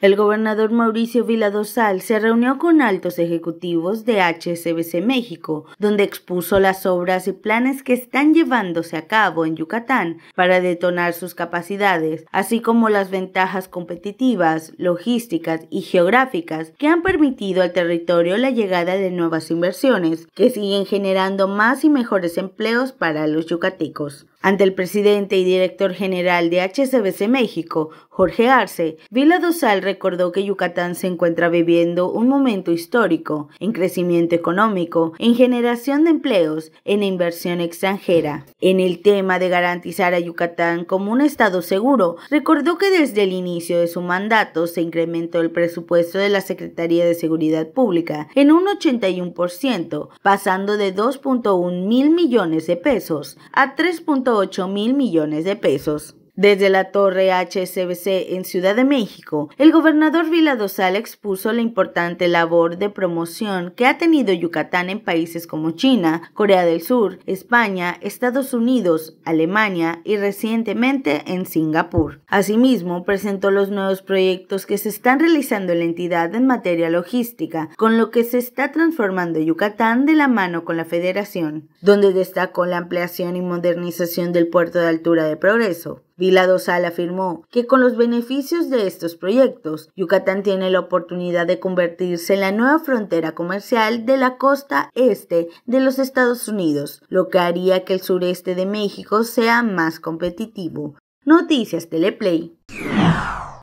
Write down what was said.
El gobernador Mauricio Vila Dosal se reunió con altos ejecutivos de HSBC México, donde expuso las obras y planes que están llevándose a cabo en Yucatán para detonar sus capacidades, así como las ventajas competitivas, logísticas y geográficas que han permitido al territorio la llegada de nuevas inversiones, que siguen generando más y mejores empleos para los yucatecos. Ante el presidente y director general de HCBC México, Jorge Arce, Vila Dosal recordó que Yucatán se encuentra viviendo un momento histórico en crecimiento económico, en generación de empleos, en inversión extranjera. En el tema de garantizar a Yucatán como un estado seguro, recordó que desde el inicio de su mandato se incrementó el presupuesto de la Secretaría de Seguridad Pública en un 81%, pasando de 2.1 mil millones de pesos a 3 ocho mil millones de pesos. Desde la torre HSBC en Ciudad de México, el gobernador Vila Dosal expuso la importante labor de promoción que ha tenido Yucatán en países como China, Corea del Sur, España, Estados Unidos, Alemania y recientemente en Singapur. Asimismo, presentó los nuevos proyectos que se están realizando en la entidad en materia logística, con lo que se está transformando Yucatán de la mano con la Federación, donde destacó la ampliación y modernización del puerto de altura de progreso Vila Dosal afirmó que con los beneficios de estos proyectos, Yucatán tiene la oportunidad de convertirse en la nueva frontera comercial de la costa este de los Estados Unidos, lo que haría que el sureste de México sea más competitivo. Noticias Teleplay.